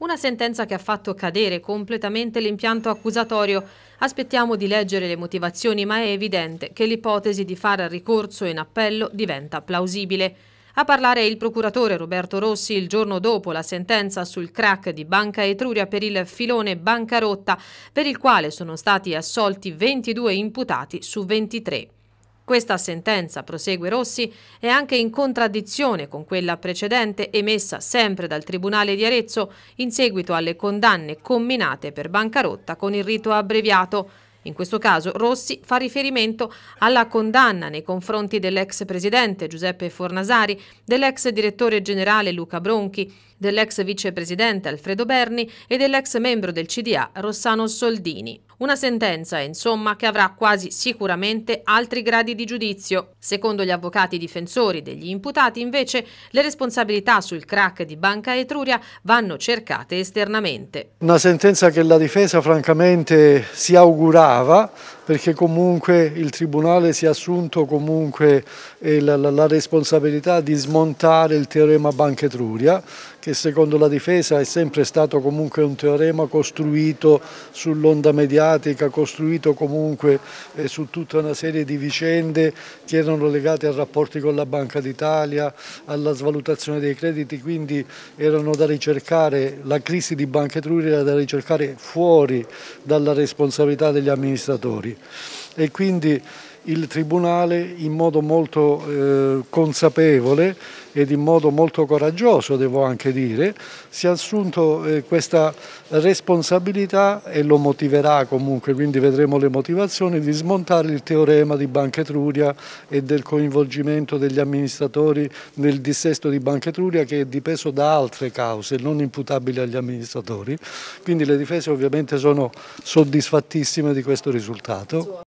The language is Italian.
Una sentenza che ha fatto cadere completamente l'impianto accusatorio. Aspettiamo di leggere le motivazioni, ma è evidente che l'ipotesi di fare ricorso in appello diventa plausibile. A parlare il procuratore Roberto Rossi il giorno dopo la sentenza sul crack di Banca Etruria per il filone Bancarotta, per il quale sono stati assolti 22 imputati su 23. Questa sentenza, prosegue Rossi, è anche in contraddizione con quella precedente emessa sempre dal Tribunale di Arezzo in seguito alle condanne comminate per bancarotta con il rito abbreviato. In questo caso Rossi fa riferimento alla condanna nei confronti dell'ex presidente Giuseppe Fornasari, dell'ex direttore generale Luca Bronchi, dell'ex vicepresidente Alfredo Berni e dell'ex membro del CDA Rossano Soldini. Una sentenza, insomma, che avrà quasi sicuramente altri gradi di giudizio. Secondo gli avvocati difensori degli imputati, invece, le responsabilità sul crack di Banca Etruria vanno cercate esternamente. Una sentenza che la difesa francamente si augurava perché comunque il Tribunale si è assunto comunque eh, la, la, la responsabilità di smontare il teorema Banca Etruria, che secondo la difesa è sempre stato comunque un teorema costruito sull'onda mediatica, costruito comunque eh, su tutta una serie di vicende che erano legate a rapporti con la Banca d'Italia, alla svalutazione dei crediti, quindi erano da ricercare, la crisi di Banca Etruria era da ricercare fuori dalla responsabilità degli amministratori. E quindi il Tribunale in modo molto eh, consapevole ed in modo molto coraggioso, devo anche dire, si è assunto eh, questa responsabilità e lo motiverà comunque, quindi vedremo le motivazioni, di smontare il teorema di Banca Etruria e del coinvolgimento degli amministratori nel dissesto di Banca Etruria che è dipeso da altre cause non imputabili agli amministratori. Quindi le difese ovviamente sono soddisfattissime di questo risultato.